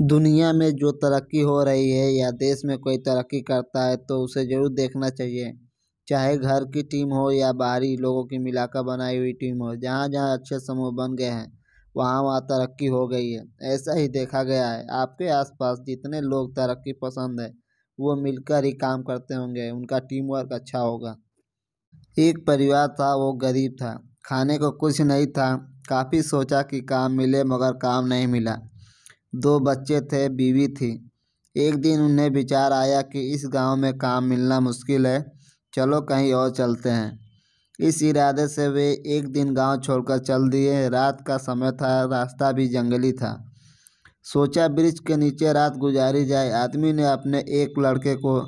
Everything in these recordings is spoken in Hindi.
दुनिया में जो तरक्की हो रही है या देश में कोई तरक्की करता है तो उसे ज़रूर देखना चाहिए चाहे घर की टीम हो या बाहरी लोगों की मिलाकर बनाई हुई टीम हो जहाँ जहाँ अच्छे समूह बन गए हैं वहाँ वहाँ तरक्की हो गई है ऐसा ही देखा गया है आपके आसपास जितने लोग तरक्की पसंद है वो मिलकर ही काम करते होंगे उनका टीम वर्क अच्छा होगा एक परिवार था वो गरीब था खाने को कुछ नहीं था काफ़ी सोचा कि काम मिले मगर काम नहीं मिला दो बच्चे थे बीवी थी एक दिन उन्हें विचार आया कि इस गांव में काम मिलना मुश्किल है चलो कहीं और चलते हैं इस इरादे से वे एक दिन गांव छोड़कर चल दिए रात का समय था रास्ता भी जंगली था सोचा ब्रिज के नीचे रात गुजारी जाए आदमी ने अपने एक लड़के को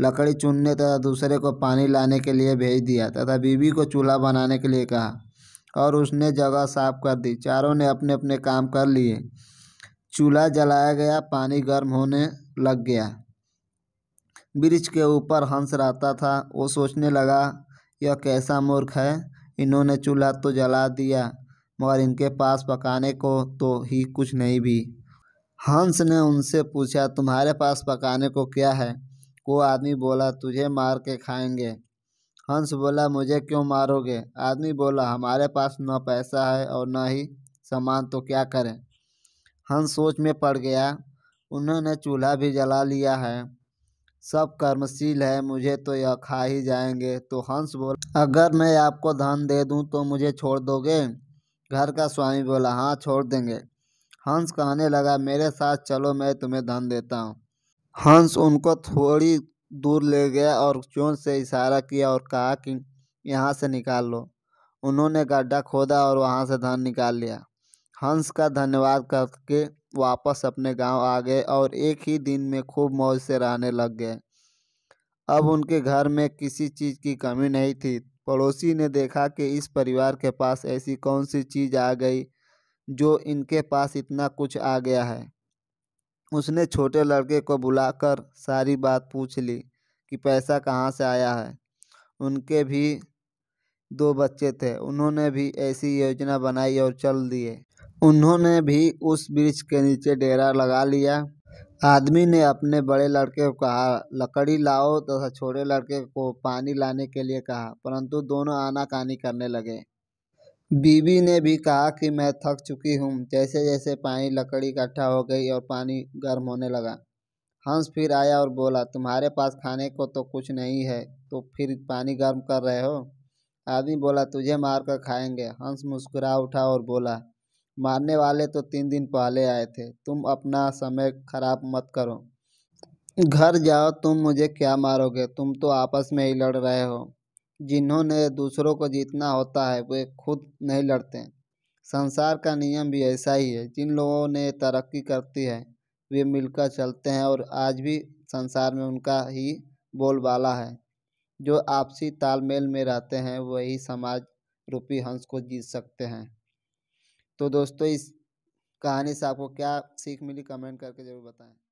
लकड़ी चुनने तथा दूसरे को पानी लाने के लिए भेज दिया तथा बीवी को चूल्हा बनाने के लिए कहा और उसने जगह साफ कर दी चारों ने अपने अपने काम कर लिए चूल्हा जलाया गया पानी गर्म होने लग गया वृक्ष के ऊपर हंस रहता था वो सोचने लगा यह कैसा मूर्ख है इन्होंने चूल्हा तो जला दिया मगर इनके पास पकाने को तो ही कुछ नहीं भी हंस ने उनसे पूछा तुम्हारे पास पकाने को क्या है वो आदमी बोला तुझे मार के खाएंगे हंस बोला मुझे क्यों मारोगे आदमी बोला हमारे पास न पैसा है और न ही सामान तो क्या करें हंस सोच में पड़ गया उन्होंने चूल्हा भी जला लिया है सब कर्मशील है मुझे तो यह खा ही जाएंगे तो हंस बोला अगर मैं आपको धन दे दूं तो मुझे छोड़ दोगे घर का स्वामी बोला हाँ छोड़ देंगे हंस कहने लगा मेरे साथ चलो मैं तुम्हें धन देता हूँ हंस उनको थोड़ी दूर ले गया और चोन से इशारा किया और कहा कि यहाँ से निकाल लो उन्होंने गड्ढा खोदा और वहाँ से धन निकाल लिया हंस का धन्यवाद करके वापस अपने गांव आ गए और एक ही दिन में खूब मौज से रहने लग गए अब उनके घर में किसी चीज़ की कमी नहीं थी पड़ोसी ने देखा कि इस परिवार के पास ऐसी कौन सी चीज़ आ गई जो इनके पास इतना कुछ आ गया है उसने छोटे लड़के को बुलाकर सारी बात पूछ ली कि पैसा कहाँ से आया है उनके भी दो बच्चे थे उन्होंने भी ऐसी योजना बनाई और चल दिए उन्होंने भी उस वृक्ष के नीचे डेरा लगा लिया आदमी ने अपने बड़े लड़के को कहा लकड़ी लाओ तथा छोटे लड़के को पानी लाने के लिए कहा परंतु दोनों आनाकानी करने लगे बीवी ने भी कहा कि मैं थक चुकी हूँ जैसे जैसे पानी लकड़ी इकट्ठा हो गई और पानी गर्म होने लगा हंस फिर आया और बोला तुम्हारे पास खाने को तो कुछ नहीं है तो फिर पानी गर्म कर रहे हो आदमी बोला तुझे मार कर खाएंगे हंस मुस्कुरा उठा और बोला मारने वाले तो तीन दिन पहले आए थे तुम अपना समय खराब मत करो घर जाओ तुम मुझे क्या मारोगे तुम तो आपस में ही लड़ रहे हो जिन्होंने दूसरों को जीतना होता है वे खुद नहीं लड़ते संसार का नियम भी ऐसा ही है जिन लोगों ने तरक्की करती है वे मिलकर चलते हैं और आज भी संसार में उनका ही बोलबाला है जो आपसी तालमेल में रहते हैं वही समाज रूपी हंस को जीत सकते हैं तो दोस्तों इस कहानी से आपको क्या सीख मिली कमेंट करके ज़रूर बताएं